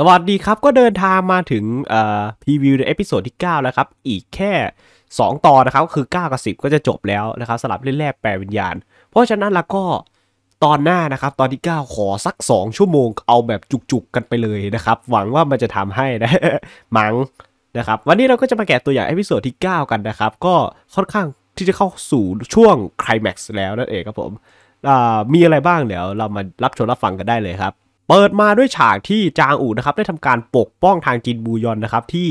สวัสดีครับ ก็เดินทางมาถึงพรีวิวในเอพิโซดที่ 9 แล้วครับอีกแค่ 2 ตอนนะครับคือ 9 กับ 10 ก็จะจบแล้วนะครับสลับเล่นแรกแปลวิญญาณ เพราะฉะนั้นแล้วก็ตอนหน้านะครับตอนที่ 9 ขอสัก 2 ชั่วโมงเอาแบบจุกๆกันไปเลยนะครับ หวังว่ามันจะทำให้นะมั้งนะครับวันนี้เราก็จะมาแกะตัวอย่างเอพิโซดที่ 9 กันนะครับ ก็ค่อนข้างที่จะเข้าสู่ช่วงไคลแม็กซ์แล้วนั่นเองครับผมมีอะไรบ้างเดี๋ยวเรามารับชมรับฟังกันได้เลยครับเปิดมาด้วยฉากที่จางอู่นะครับได้ทำการปกป้องทางจินบูยอนนะครับที่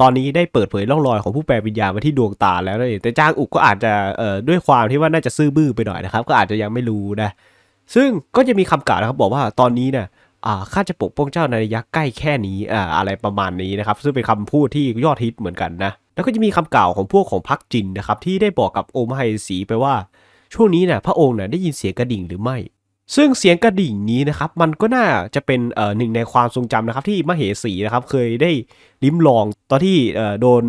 ตอนนี้ได้เปิดเผยร่องรอยของผู้แปลวิญญาณมาที่ดวงตาแล้วนะแต่จางอุกก็อาจจะด้วยความที่ว่าน่าจะซื่อบื้อไปหน่อยนะครับ ก็อาจจะยังไม่รู้นะซึ่งก็จะมีคำกล่าวนะครับบอกว่าตอนนี้เนี่ยข้าจะปกป้องเจ้าในระยะใกล้แค่นี้อะไรประมาณนี้นะครับ ซึ่งเป็นคำพูดที่ยอดฮิตเหมือนกันนะแล้วก็จะมีคำกล่าวของพวกของพักจินนะครับ ที่ได้บอกกับโอมไฮสีไปว่า ช่วงนี้นะ่ะพระองค์นะ่ะได้ยินเสียงกระดิ่งหรือไม่ซึ่งเสียงกระดิ่งนี้นะครับมันก็น่าจะเป็นหนึ่งในความทรงจำนะครับที่มเหสีนะครับเคยได้ลิ้มลองตอนที่โดน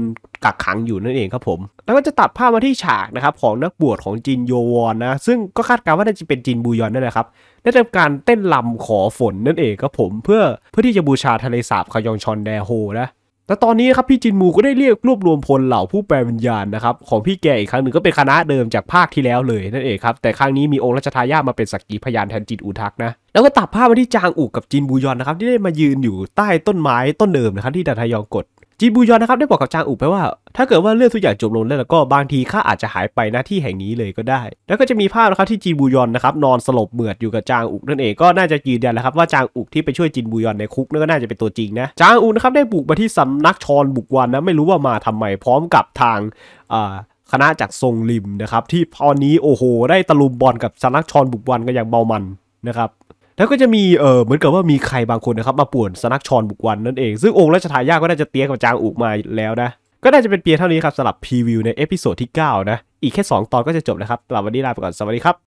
กักขังอยู่นั่นเองครับผมแล้วก็จะตัดภาพมาที่ฉากนะครับของนักบวชของจินโยวอนนะซึ่งก็คาดการณ์ว่าน่าจะเป็นจินบูยอนนั่นแหละครับ ได้ทำการเต้นลำขอฝนนั่นเองครับผม เพื่อเพื่อที่จะบูชาทะเลสาบคายองชอนแดโฮนะแต่ตอนนี้ครับพี่จินมูก็ได้เรียกรวบรวมพลเหล่าผู้แปลวิญญาณนะครับของพี่แกอีกครั้งหนึ่งก็เป็นคณะเดิมจากภาคที่แล้วเลยนั่นเองครับแต่ครั้งนี้มีองค์รัชทายาทมาเป็นสักกีพยานแทนจินอูทักนะแล้วก็ตัดภาพมาที่จางอูกกับจินบูยอนนะครับที่ได้มายืนอยู่ใต้ต้นไม้ต้นเดิมนะครับที่ดาทายองกดจีบูยอนนะครับได้บอกกับจางอุไปว่าถ้าเกิดว่าเรื่องทุกอย่างจบลงแล้วก็บางทีข้าอาจจะหายไปหน้าที่แห่งนี้เลยก็ได้ แล้วก็จะมีภาพนะครับที่จีบูยอนนะครับนอนสลบเหมือดอยู่กับจางอุนั่นเองก็น่าจะยืนยันแล้วครับว่าจางอุที่ไปช่วยจินบูยอนในคุกนั่นก็น่าจะเป็นตัวจริงนะจางอุนะครับได้บุกมาที่สำนักชอนบุกวันนะไม่รู้ว่ามาทำไมพร้อมกับทางคณะจากทรงริมนะครับที่ตอนนี้โอ้โห ได้ตะลุมบอลกับสำนักชอนบุกวันกันอย่างเบามันนะครับแล้วก็จะมี เออเหมือนกับว่ามีใครบางคนนะครับ มาป่วนสนักชรบุกวันนั่นเอง ซึ่งองค์ราชทายาทก็น่าจะเตี้ยกับจางอุกมาแล้วนะ ก็น่าจะเป็นเพียงเท่านี้ครับสำหรับพรีวิวในเอพิโซดที่9นะ อีกแค่ 2 ตอนก็จะจบนะครับสำหรับวันนี้ลาไปก่อน สวัสดีครับ